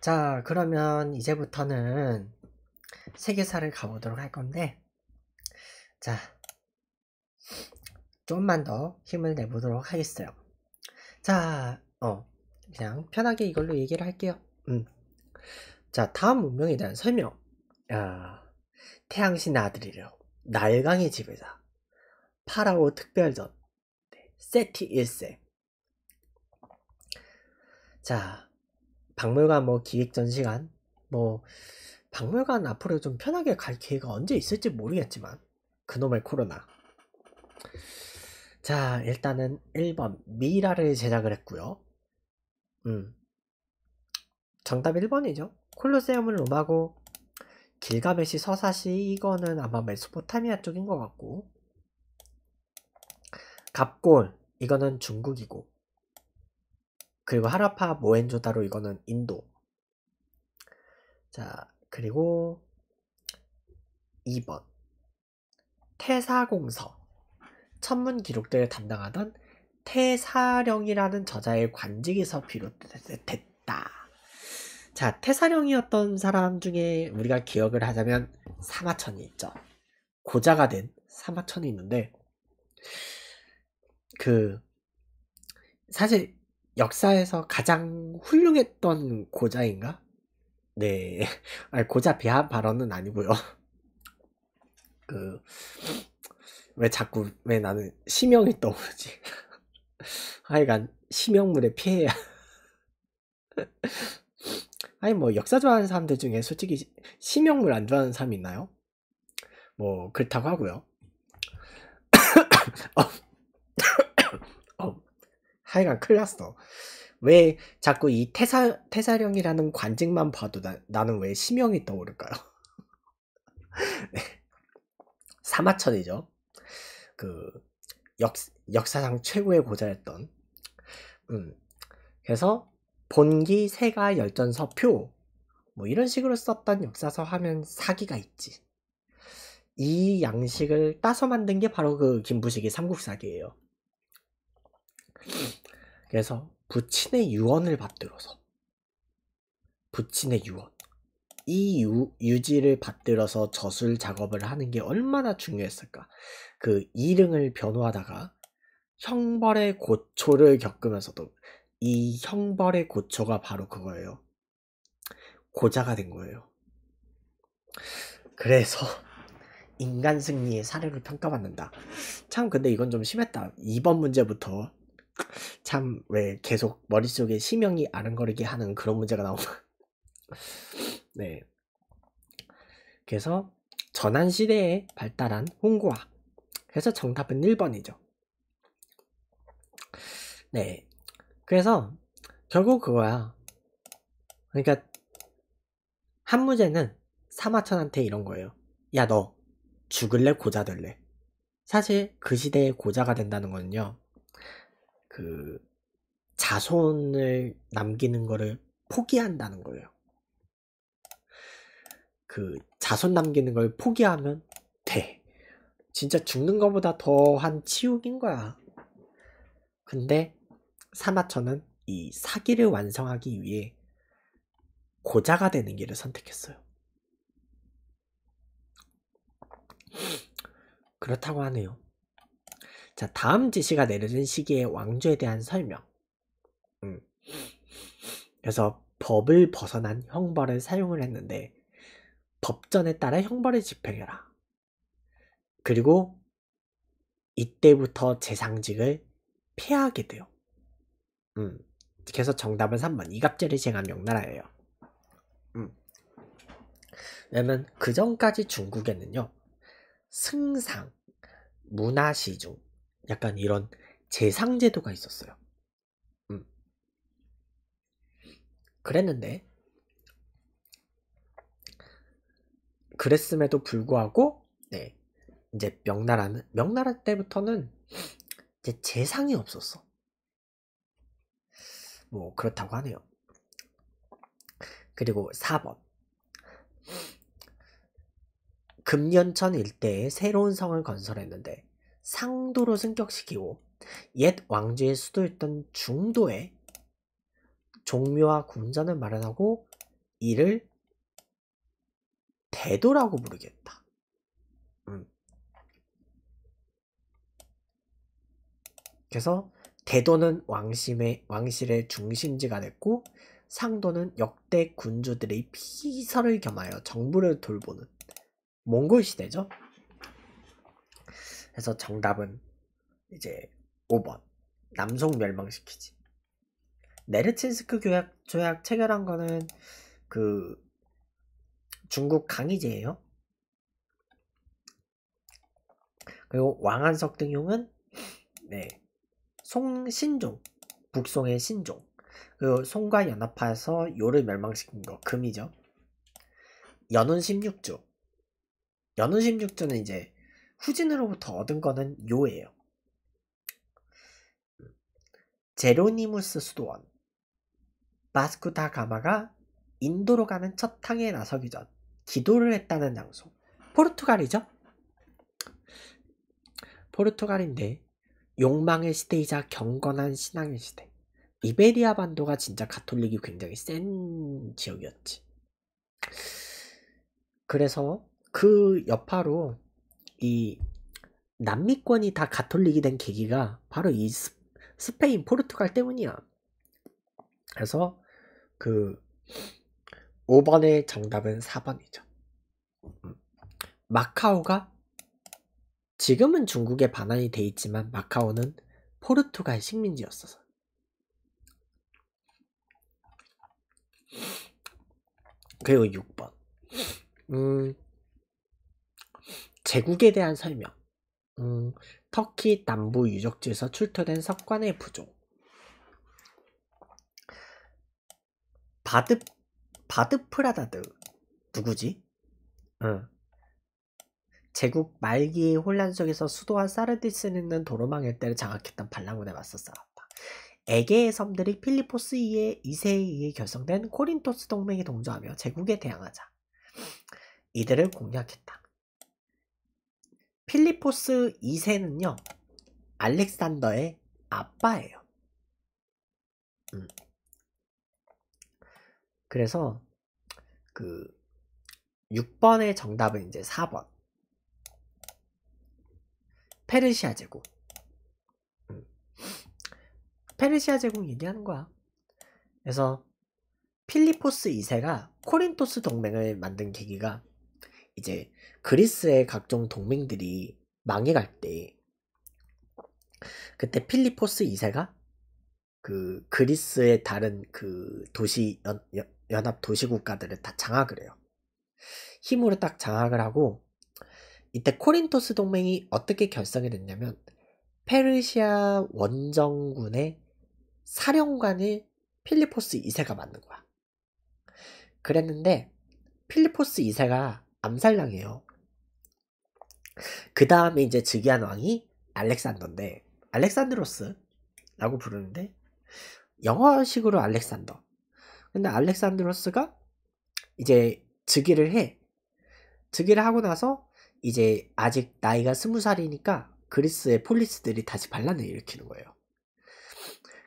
자 그러면 이제부터는 세계사를 가보도록 할 건데 자 좀만 더 힘을 내보도록 하겠어요 자어 그냥 편하게 이걸로 얘기를 할게요 음. 자 다음 문명에 대한 설명 야, 아, 태양신 아들이려 날강의 지배자 파라오 특별전 네, 세티 1세 자 박물관 뭐 기획 전시관 뭐 박물관 앞으로 좀 편하게 갈 기회가 언제 있을지 모르겠지만 그놈의 코로나 자 일단은 1번 미라를 제작을 했고요 음 정답 1번이죠 콜로세움을 롬하고 길가메시 서사시 이거는 아마 메소포타미아 쪽인 것 같고 갑골 이거는 중국이고 그리고 하라파 모헨조다로 이거는 인도. 자, 그리고 2번. 태사공서. 천문 기록들을 담당하던 태사령이라는 저자의 관직에서 비롯됐다. 자, 태사령이었던 사람 중에 우리가 기억을 하자면 사마천이 있죠. 고자가 된 사마천이 있는데, 그, 사실 역사에서 가장 훌륭했던 고자인가? 네, 아니, 고자 비하 발언은 아니고요. 그 왜 자꾸 왜 나는 심형이 떠오르지? 하여간 심형물에 피해야. 아니 뭐 역사 좋아하는 사람들 중에 솔직히 심형물 안 좋아하는 사람 있나요? 뭐 그렇다고 하고요. 어, 하여간 클 났어. 왜 자꾸 이 태사, 태사령이라는 관직만 봐도 나, 는왜 심형이 떠오를까요? 네. 사마천이죠. 그, 역, 역사상 최고의 고자였던. 음. 그래서, 본기, 세가, 열전서, 표. 뭐 이런 식으로 썼던 역사서 하면 사기가 있지. 이 양식을 따서 만든 게 바로 그 김부식의 삼국사기예요. 그래서 부친의 유언을 받들어서 부친의 유언 이 유, 유지를 받들어서 저술 작업을 하는 게 얼마나 중요했을까 그이름을 변호하다가 형벌의 고초를 겪으면서도 이 형벌의 고초가 바로 그거예요 고자가 된 거예요 그래서 인간 승리의 사례를 평가받는다 참 근데 이건 좀 심했다 2번 문제부터 참왜 계속 머릿속에 심형이 아른거리게 하는 그런 문제가 나오나 네 그래서 전환시대에 발달한 홍구와 그래서 정답은 1번이죠 네 그래서 결국 그거야 그러니까 한무제는 사마천한테 이런 거예요 야 너 죽을래 고자 될래 사실 그 시대의 고자가 된다는 거는요 그 자손을 남기는 거를 포기한다는 거예요. 그 자손 남기는 걸 포기하면 돼. 진짜 죽는 것보다 더한 치욕인 거야. 근데 사마천은 이 사기를 완성하기 위해 고자가 되는 길을 선택했어요. 그렇다고 하네요. 자, 다음 지시가 내려진 시기에 왕조에 대한 설명. 음. 그래서 법을 벗어난 형벌을 사용을 했는데 법전에 따라 형벌을 집행해라. 그리고 이때부터 재상직을 폐하게 돼요. 음. 그래서 정답은 3번 이갑제를 시행한 명나라예요. 음. 왜냐면 그 전까지 중국에는요. 승상, 문화시중, 약간 이런 재상제도가 있었어요. 음. 그랬는데, 그랬음에도 불구하고, 네. 이제 명나라는, 명나라 때부터는 이제 재상이 없었어. 뭐, 그렇다고 하네요. 그리고 4번. 금년천 일대에 새로운 성을 건설했는데 상도로 승격시키고 옛 왕조의 수도였던 중도에 종묘와 군전을 마련하고 이를 대도라고 부르겠다. 음. 그래서 대도는 왕심의 왕실의 중심지가 됐고 상도는 역대 군주들의 피서를 겸하여 정부를 돌보는 몽골 시대죠. 그래서 정답은 이제 5번 남송 멸망시키지. 네르친스크 조약, 조약 체결한 거는 그 중국 강의제예요. 그리고 왕한석 등용은 네 송신종 북송의 신종 그 송과 연합해서 요를 멸망시킨 거 금이죠. 연운 16주 연운 16주는 이제 후진으로부터 얻은 거는 요예요. 제로니무스 수도원 바스쿠 다 가마가 인도로 가는 첫 항에 나서기 전 기도를 했다는 장소 포르투갈이죠? 포르투갈인데 욕망의 시대이자 경건한 신앙의 시대 이베리아 반도가 진짜 가톨릭이 굉장히 센 지역이었지 그래서 그 여파로 이 남미권이 다 가톨릭이 된 계기가 바로 이 스페인, 포르투갈 때문이야. 그래서 그 5번의 정답은 4번이죠. 음. 마카오가 지금은 중국에 반환이 돼 있지만 마카오는 포르투갈 식민지였어서. 그리고 6번. 음, 제국에 대한 설명 음, 터키 남부 유적지에서 출토된 석관의 부족 바드 바드프라다드 누구지? 응. 제국 말기 의 혼란 속에서 수도와 사르디스는 있는 도로망 일대를 장악했던 반란군에 맞서 싸웠다. 에게의 섬들이 필리포스 2의 2세에 의해 결성된 코린토스 동맹에 동조하며 제국에 대항하자. 이들을 공략했다. 필리포스 2세는요. 알렉산더의 아빠예요. 음. 그래서 그 6번의 정답은 이제 4번. 페르시아 제국. 음. 페르시아 제국 얘기하는 거야. 그래서 필리포스 2세가 코린토스 동맹을 만든 계기가 이제 그리스의 각종 동맹들이 망해갈 때 그때 필리포스 2세가 그 그리스의 다른 그 도시 연, 연합 도시 국가들을 다 장악을 해요. 힘으로 딱 장악을 하고 이때 코린토스 동맹이 어떻게 결성이 됐냐면 페르시아 원정군의 사령관을 필리포스 2세가 맡는 거야. 그랬는데 필리포스 2세가 암살당해요. 그 다음에 이제 즉위한 왕이 알렉산더인데 알렉산드로스라고 부르는데 영어식으로 알렉산더. 근데 알렉산드로스가 이제 즉위를 해. 즉위를 하고 나서 이제 아직 나이가 스무 살이니까 그리스의 폴리스들이 다시 반란을 일으키는 거예요.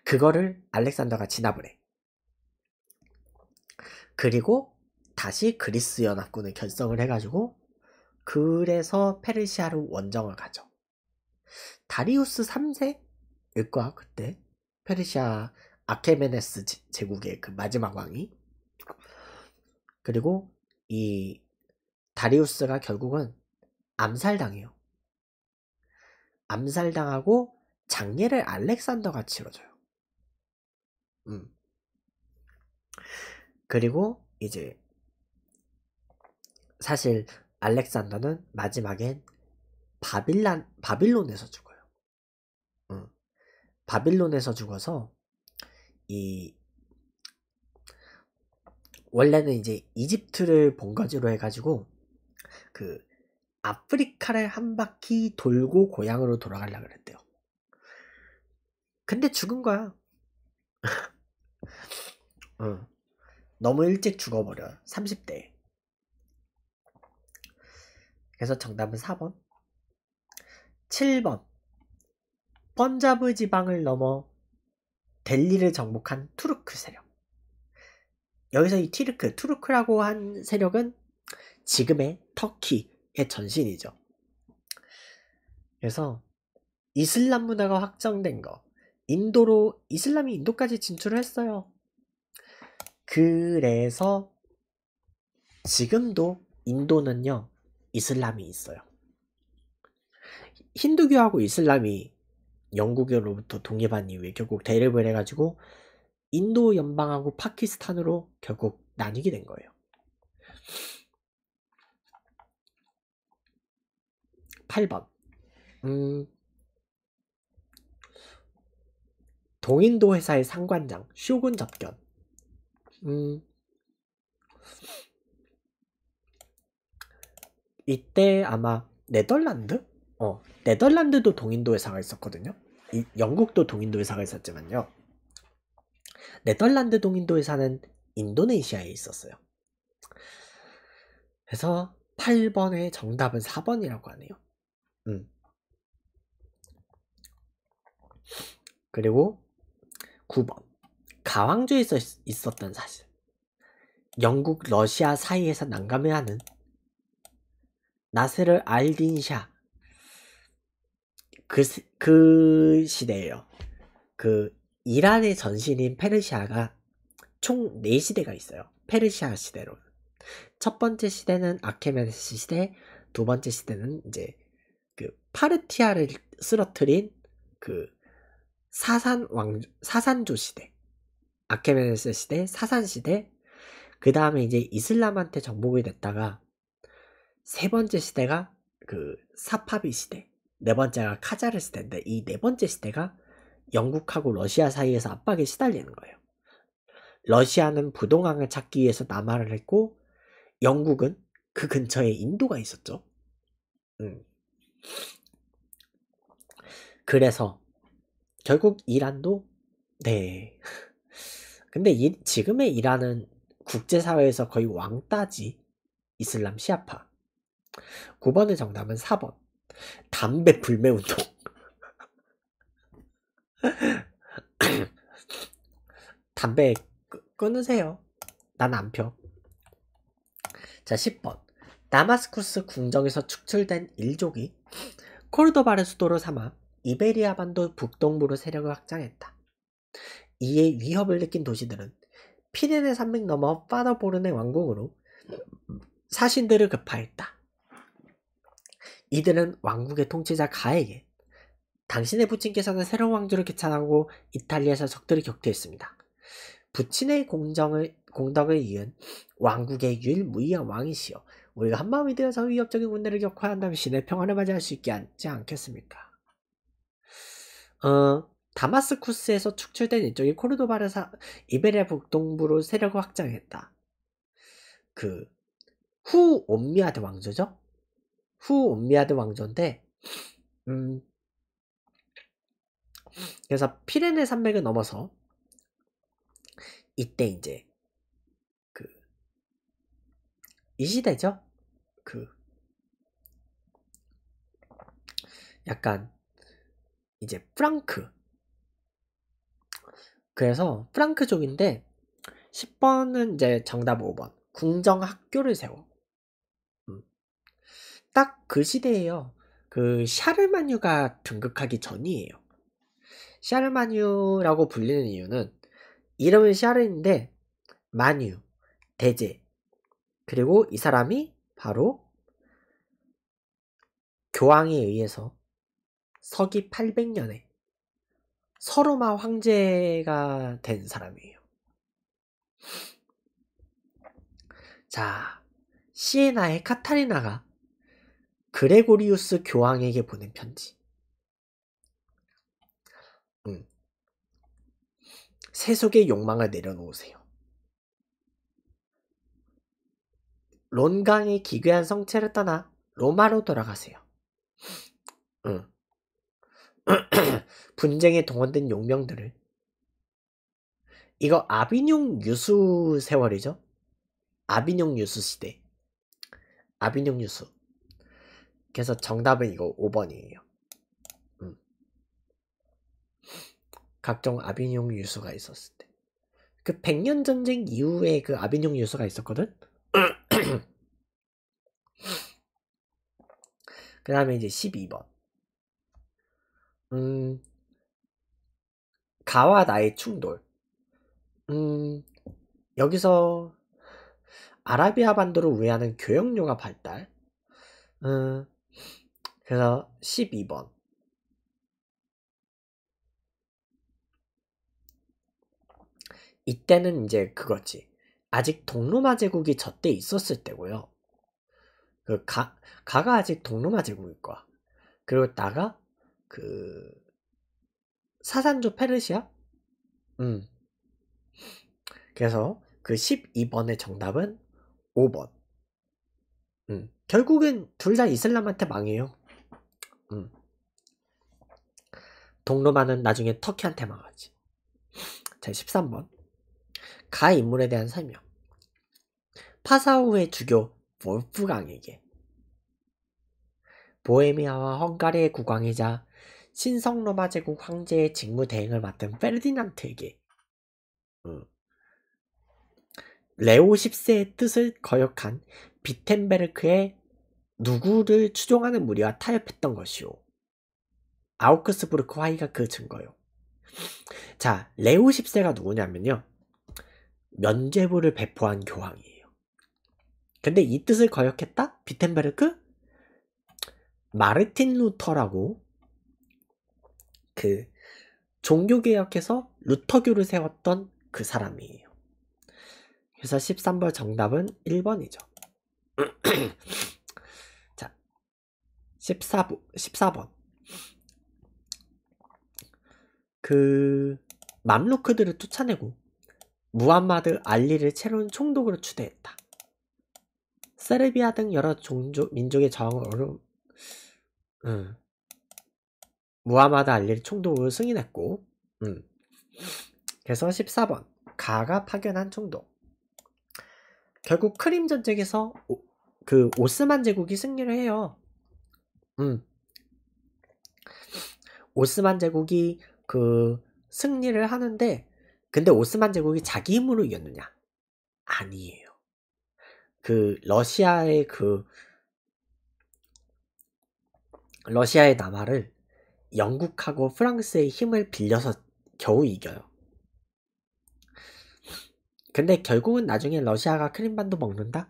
그거를 알렉산더가 진압을 해. 그리고 다시 그리스 연합군을 결성을 해가지고 그래서 페르시아로 원정을 가죠. 다리우스 3세일과 그때 페르시아 아케메네스 제국의 그 마지막 왕이 그리고 이 다리우스가 결국은 암살당해요. 암살당하고 장례를 알렉산더가 치러줘요. 음. 그리고 이제 사실 알렉산더는 마지막엔 바빌란, 바빌론에서 죽어요. 응. 바빌론에서 죽어서 이 원래는 이제 이집트를 본거지로 해가지고 그 아프리카를 한 바퀴 돌고 고향으로 돌아가려 그랬대요. 근데 죽은 거야. 응. 너무 일찍 죽어버려. 30대. 그래서 정답은 4번 7번 펀자브 지방을 넘어 델리를 정복한 투르크 세력 여기서 이 티르크, 투르크라고 한 세력은 지금의 터키의 전신이죠. 그래서 이슬람 문화가 확정된 거, 인도로, 이슬람이 인도까지 진출을 했어요. 그래서 지금도 인도는요, 이슬람이 있어요. 힌두교하고 이슬람이 영국으로부터 독립한 이후에 결국 대립을 해가지고 인도 연방하고 파키스탄으로 결국 나뉘게 된 거예요. 8번 음, 동인도 회사의 상관장 쇼군 접견. 음, 이때 아마 네덜란드? 어, 네덜란드도 동인도 회사가 있었거든요. 이, 영국도 동인도 회사가 있었지만요. 네덜란드 동인도 회사는 인도네시아에 있었어요. 그래서 8번의 정답은 4번이라고 하네요. 음. 그리고 9번. 가왕조에서 있었던 사실. 영국, 러시아 사이에서 난감해하는 나세르 알딘샤 그, 그시대에요그 이란의 전신인 페르시아가 총 4시대가 있어요. 페르시아 시대로. 첫 번째 시대는 아케메네스 시대, 두 번째 시대는 이제 그 파르티아를 쓰러뜨린 그 사산 왕 사산조 시대. 아케메네스 시대, 사산 시대. 그 다음에 이제 이슬람한테 정복이 됐다가 세 번째 시대가 그 사파비 시대, 네 번째가 카자르 시대인데 이 네 번째 시대가 영국하고 러시아 사이에서 압박에 시달리는 거예요. 러시아는 부동항을 찾기 위해서 남하를 했고 영국은 그 근처에 인도가 있었죠. 음. 그래서 결국 이란도 네. 근데 이, 지금의 이란은 국제사회에서 거의 왕따지 이슬람 시아파 9번의 정답은 4번. 담배 불매 운동. 담배 끊으세요. 난 안 펴. 자, 10번. 다마스쿠스 궁정에서 축출된 일족이 코르도바를 수도로 삼아 이베리아 반도 북동부로 세력을 확장했다. 이에 위협을 느낀 도시들은 피레네 산맥 넘어 파더보르네 왕궁으로 사신들을 급파했다. 이들은 왕국의 통치자 가에게 당신의 부친께서는 새로운 왕조를 개찬하고 이탈리아에서 적들을 격퇴했습니다. 부친의 공정을, 공덕을 이은 왕국의 유일무이한 왕이시여 우리가 한마음이 되어서 위협적인 군대를 격화한다면 신의 평화를 맞이할 수 있게 하지 않겠습니까? 어, 다마스쿠스에서 축출된 이쪽의 코르도바를 사, 이베리아 북동부로 세력을 확장했다. 그, 후 옴미아드 왕조죠? 후 온미아드 왕조인데 음 그래서 피레네 산맥을 넘어서 이때 이제 그 이 시대죠 그 약간 이제 프랑크 그래서 프랑크족인데 10번은 이제 정답 5번 궁정학교를 세워 딱그 시대에요. 그 샤르마뉴가 등극하기 전이에요. 샤르마뉴라고 불리는 이유는 이름은 샤르인데 마뉴, 대제 그리고 이 사람이 바로 교황에 의해서 서기 800년에 서로마 황제가 된 사람이에요. 자, 시에나의 카타리나가 그레고리우스 교황에게 보낸 편지. 음. 세속의 욕망을 내려놓으세요. 론강의 기괴한 성체를 떠나 로마로 돌아가세요. 음. 분쟁에 동원된 용병들을 이거 아비뇽 유수 세월이죠? 아비뇽 유수 시대. 아비뇽 유수. 그래서 정답은 이거 5번이에요. 음. 각종 아비뇽 유수가 있었을 때. 그 백년 전쟁 이후에 그 아비뇽 유수가 있었거든? 그 다음에 이제 12번. 음, 가와 나의 충돌. 음, 여기서 아라비아 반도를 우회하는 교역료가 발달. 음, 그래서 12번. 이때는 이제 그거지. 아직 동로마 제국이 저때 있었을 때고요. 그 가, 가가 아직 동로마 제국일 거야. 그리고 나가 그 사산조 페르시아? 음. 그래서 그 12번의 정답은 5번. 음. 결국은 둘 다 이슬람한테 망해요. 음. 동로마는 나중에 터키한테 망하지. 제 13번. 가 인물에 대한 설명. 파사우의 주교 볼프강에게 보헤미아와 헝가리의 국왕이자 신성 로마 제국 황제의 직무 대행을 맡은 페르디난트에게 음. 레오 10세의 뜻을 거역한 비텐베르크의 누구를 추종하는 무리와 타협했던 것이요. 아우크스부르크 화의가 그 증거요. 자, 레오 10세가 누구냐면요. 면제부를 배포한 교황이에요. 근데 이 뜻을 거역했다? 비텐베르크? 마르틴 루터라고 그 종교개혁해서 루터교를 세웠던 그 사람이에요. 그래서 13번 정답은 1번이죠. 14, 14번 그 맘루크들을 쫓아내고 무함마드 알리를 새로운 총독으로 추대했다. 세르비아 등 여러 종족, 민족의 저항을 어려 음. 무함마드 알리를 총독으로 승인했고 음. 그래서 14번 가가 파견한 총독 결국 크림 전쟁에서 오, 그 오스만 제국이 승리를 해요. 음. 오스만 제국이 그 승리를 하는데 근데 오스만 제국이 자기 힘으로 이겼느냐? 아니에요. 그 러시아의 그 러시아의 남하를 영국하고 프랑스의 힘을 빌려서 겨우 이겨요. 근데 결국은 나중에 러시아가 크림반도 먹는다?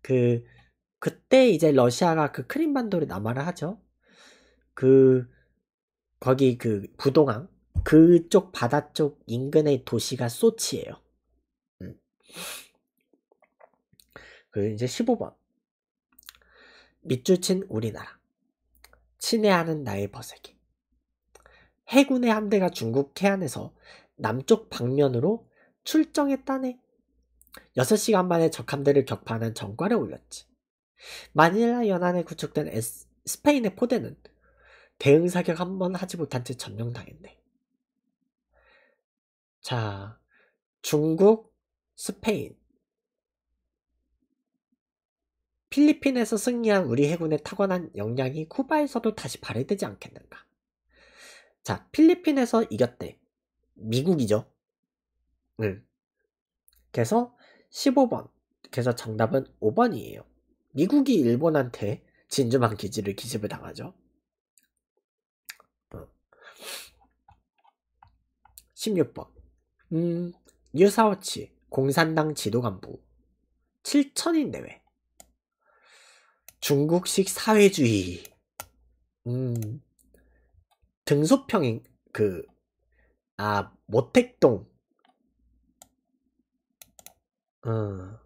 그 그때 이제 러시아가 그 크림반도를 남하를 하죠. 그 거기 그 부동항 그쪽 바다 쪽 인근의 도시가 소치예요. 음. 그 이제 15번 밑줄 친 우리나라 친애하는 나의 버세기 해군의 함대가 중국 해안에서 남쪽 방면으로 출정했다네 6시간 만에 적함대를 격파하는 전과를 올렸지 마닐라 연안에 구축된 에스, 스페인의 포대는 대응 사격 한 번 하지 못한 채 점령당했네. 자, 중국, 스페인, 필리핀에서 승리한 우리 해군의 타고난 역량이 쿠바에서도 다시 발휘되지 않겠는가. 자, 필리핀에서 이겼대. 미국이죠. 응. 그래서 15번. 그래서 정답은 5번이에요. 미국이 일본한테 진주만 기지를 기습을 당하죠. 16번 어. 음, 유사오치 공산당 지도 간부 7천인 내외 중국식 사회주의 음, 등소평인 그아 모택동 음,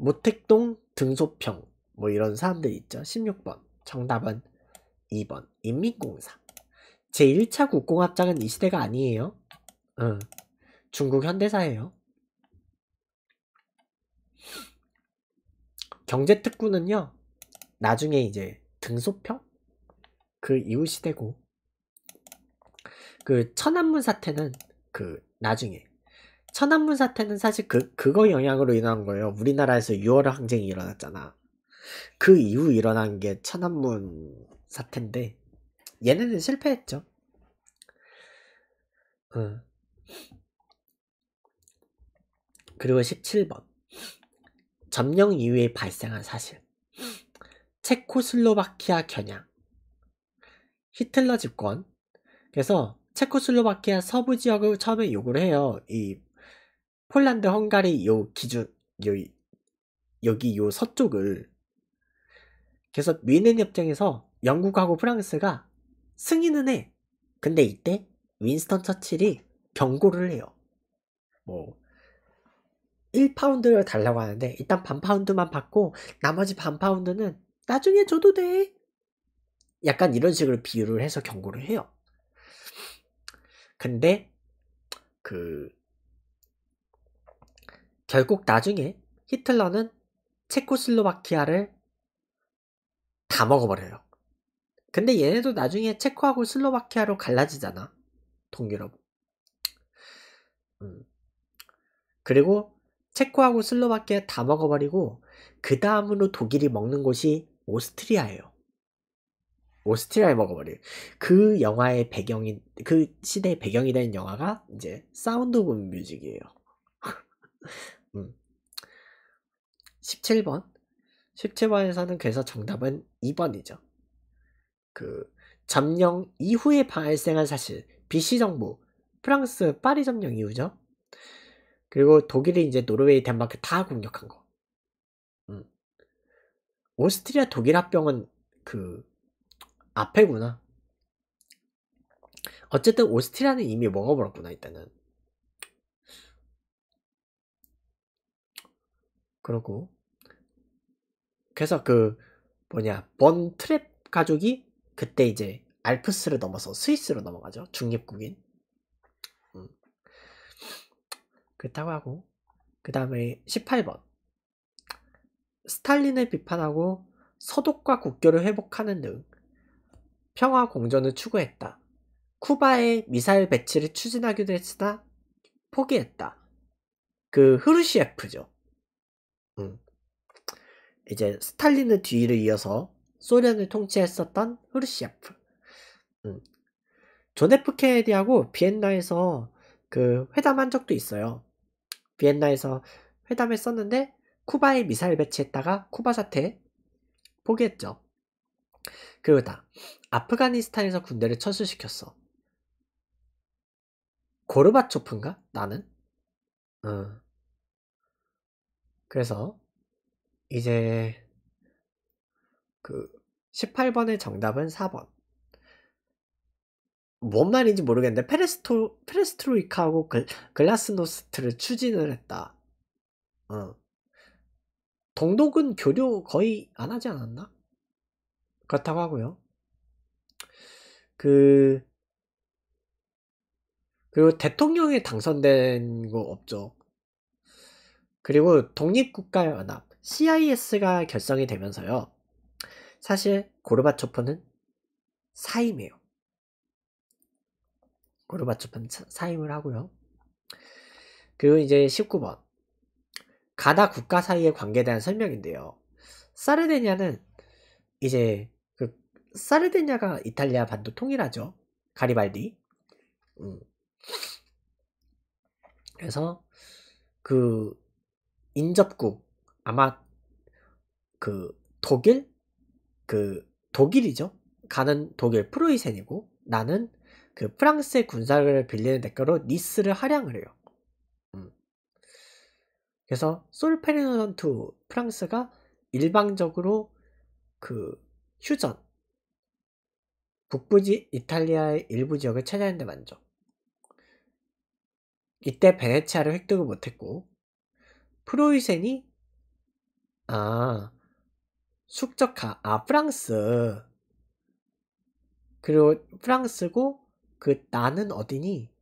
모택동 등소평 뭐 이런 사람들 있죠. 16번 정답은 2번 인민공사 제1차 국공합작은 이 시대가 아니에요. 응. 중국 현대사예요. 경제특구는요. 나중에 이제 등소평? 그 이후 시대고 그 천안문 사태는 그 나중에 천안문 사태는 사실 그, 그거 영향으로 인한 거예요. 우리나라에서 6월 항쟁이 일어났잖아. 그 이후 일어난 게 천안문 사태인데, 얘네는 실패했죠. 응. 그리고 17번. 점령 이후에 발생한 사실. 체코슬로바키아 겨냥. 히틀러 집권. 그래서 체코슬로바키아 서부 지역을 처음에 요구를 해요. 이 폴란드, 헝가리 요 기준 요 여기 요 서쪽을 계속 위뮌 협정에서 영국하고 프랑스가 승인은 해. 근데 이때 윈스턴 처칠이 경고를 해요. 뭐 1파운드를 달라고 하는데 일단 반 파운드만 받고 나머지 반 파운드는 나중에 줘도 돼. 약간 이런 식으로 비유를 해서 경고를 해요. 근데 그 결국 나중에 히틀러는 체코슬로바키아를 다 먹어버려요. 근데 얘네도 나중에 체코하고 슬로바키아로 갈라지잖아. 동유럽. 음. 그리고 체코하고 슬로바키아 다 먹어버리고 그 다음으로 독일이 먹는 곳이 오스트리아예요. 오스트리아에 먹어버려요. 그 영화의 배경인그 시대의 배경이 된 영화가 이제 사운드 오브 뮤직이에요. 음. 17번 17번에서는 그래서 정답은 2번이죠. 그 점령 이후에 발생한 사실 BC 정부 프랑스 파리 점령 이후죠. 그리고 독일이 이제 노르웨이 덴마크 다 공격한 거. 음. 오스트리아 독일 합병은 그 앞에구나. 어쨌든 오스트리아는 이미 먹어버렸구나 일단은. 그러고 그래서 그 뭐냐 번 트랩 가족이 그때 이제 알프스를 넘어서 스위스로 넘어가죠 중립국인 음. 그렇다고 하고 그 다음에 18번 스탈린을 비판하고 서독과 국교를 회복하는 등 평화 공존을 추구했다. 쿠바에 미사일 배치를 추진하기도 했으나 포기했다. 그 흐르시에프죠. 음. 이제 스탈린의 뒤를 이어서 소련을 통치했었던 후르시아프 음. 조네프 케네디하고 비엔나에서 그 회담한 적도 있어요. 비엔나에서 회담했었는데 쿠바에 미사일 배치했다가 쿠바 사태 포기했죠. 그러다 아프가니스탄에서 군대를 철수시켰어. 고르바초프인가? 나는? 어. 그래서 이제 그 18번의 정답은 4번. 뭔 말인지 모르겠는데 페레스토 페레스트로이카하고 글, 글라스노스트를 추진을 했다. 어. 동독은 교류 거의 안 하지 않았나? 그렇다고 하고요. 그 그리고 대통령에 당선된 거 없죠. 그리고 독립국가 연합 CIS가 결성이 되면서요. 사실 고르바초프는 사임이에요 고르바초프는 사임을 하고요. 그리고 이제 19번 가나 국가 사이의 관계에 대한 설명인데요. 사르데냐는 이제 그 사르데냐가 이탈리아 반도 통일하죠. 가리발디. 음. 그래서 그 인접국 아마 그 독일 그 독일이죠. 가는 독일 프로이센이고 나는 그 프랑스의 군사를 빌리는 대가로 니스를 하양을 해요. 음. 그래서 솔페르난투 프랑스가 일방적으로 그 휴전 북부지 이탈리아의 일부 지역을 차지하는데 만족. 이때 베네치아를 획득을 못했고 프로이센이 아 숙적하 아 프랑스 그리고 프랑스고 그 나는 어디니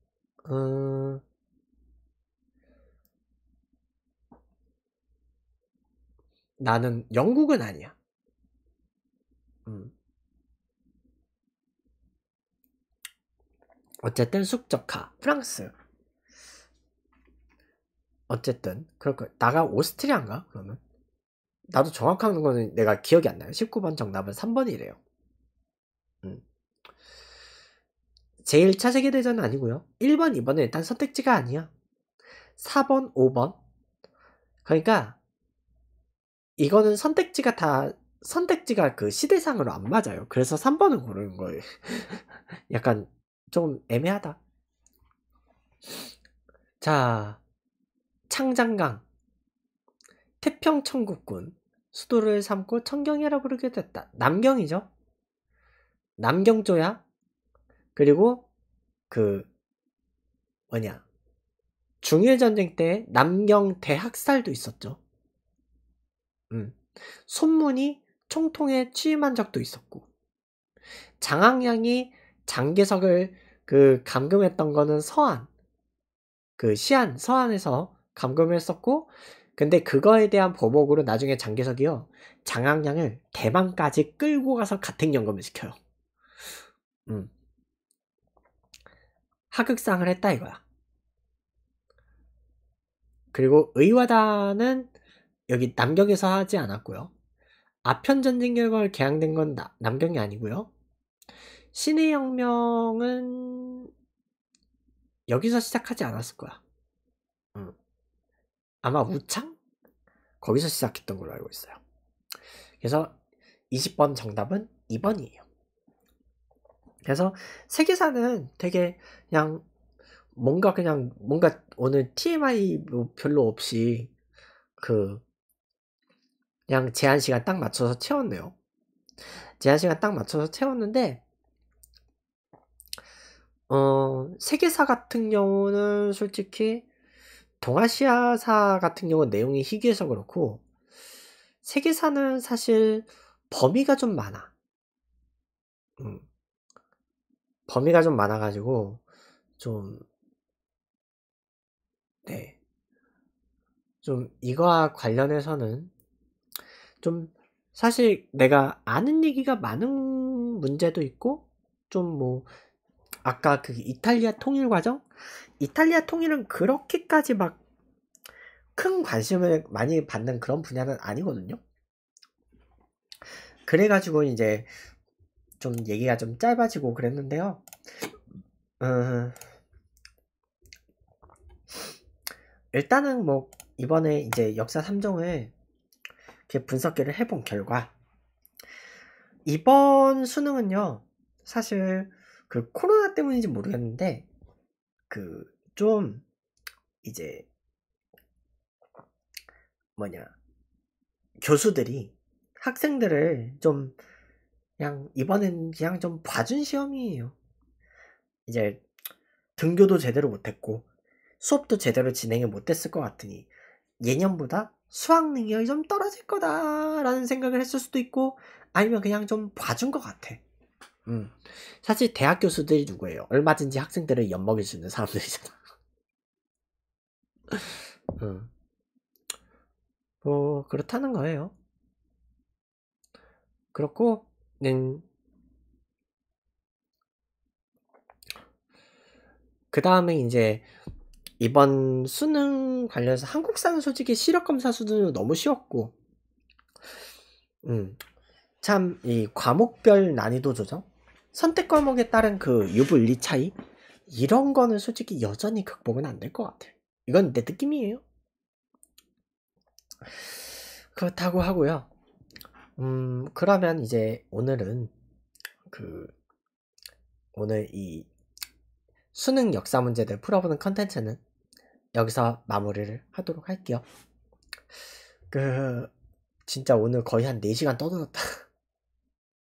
음 나는 영국은 아니야. 음. 어쨌든 숙적하 프랑스 어쨌든 그럴 거 나가 오스트리아인가 그러면 나도 정확한 거는 내가 기억이 안 나요 19번 정답은 3번이래요 음. 제1차 세계대전은 아니고요 1번 2번은 일단 선택지가 아니야 4번 5번 그러니까 이거는 선택지가 다 선택지가 그 시대상으로 안 맞아요 그래서 3번을 고르는 거예요 약간 좀 애매하다 자 창장강, 태평천국군, 수도를 삼고 청경이라 부르게 됐다. 남경이죠. 남경조야. 그리고 그 뭐냐 중일전쟁 때 남경 대학살도 있었죠. 음. 손문이 총통에 취임한 적도 있었고 장항량이 장계석을 그 감금했던 거는 서안 그 시안 서안에서 감금을 썼고 근데 그거에 대한 보복으로 나중에 장개석이요 장항량을 대만까지 끌고 가서 같은 연금을 시켜요. 음. 하극상을 했다 이거야. 그리고 의화단은 여기 남경에서 하지 않았고요. 아편 전쟁 결과를 개항된 건 나, 남경이 아니고요. 신의 혁명은 여기서 시작하지 않았을 거야. 아마 우창? 거기서 시작했던 걸로 알고 있어요. 그래서 20번 정답은 2번이에요. 그래서 세계사는 되게 그냥 뭔가 그냥 뭔가 오늘 TMI 뭐 별로 없이 그 그냥 제한 시간 딱 맞춰서 채웠네요. 제한 시간 딱 맞춰서 채웠는데 어 세계사 같은 경우는 솔직히 동아시아사 같은 경우는 내용이 희귀해서 그렇고 세계사는 사실 범위가 좀 많아. 음. 범위가 좀 많아가지고 좀 네. 좀 이거와 관련해서는 좀 사실 내가 아는 얘기가 많은 문제도 있고 좀뭐 아까 그 이탈리아 통일 과정? 이탈리아 통일은 그렇게까지 막 큰 관심을 많이 받는 그런 분야는 아니거든요. 그래가지고 이제 좀 얘기가 좀 짧아지고 그랬는데요. 음, 일단은 뭐 이번에 이제 역사 3종을 이렇게 분석기를 해본 결과 이번 수능은요 사실 그 코로나 때문인지 모르겠는데 그 좀 이제 뭐냐 교수들이 학생들을 좀 그냥 이번엔 그냥 좀 봐준 시험이에요. 이제 등교도 제대로 못했고 수업도 제대로 진행을 못했을 것 같으니 예년보다 수학 능력이 좀 떨어질 거다라는 생각을 했을 수도 있고 아니면 그냥 좀 봐준 것 같아. 음. 사실 대학 교수들이 누구예요? 얼마든지 학생들을 엿먹일 수 있는 사람들이잖아. 음. 뭐 그렇다는 거예요. 그렇고 는그 음. 다음에 이제 이번 수능 관련해서 한국사는 솔직히 시력검사 수준으로 너무 쉬웠고 음, 참 이 과목별 난이도 조정 선택 과목에 따른 그 유불리 차이 이런 거는 솔직히 여전히 극복은 안 될 것 같아. 요 이건 내 느낌이에요. 그렇다고 하고요. 음, 그러면 이제 오늘은 그 오늘 이 수능 역사 문제들 풀어보는 컨텐츠는 여기서 마무리를 하도록 할게요. 그 진짜 오늘 거의 한 4시간 떠들었다.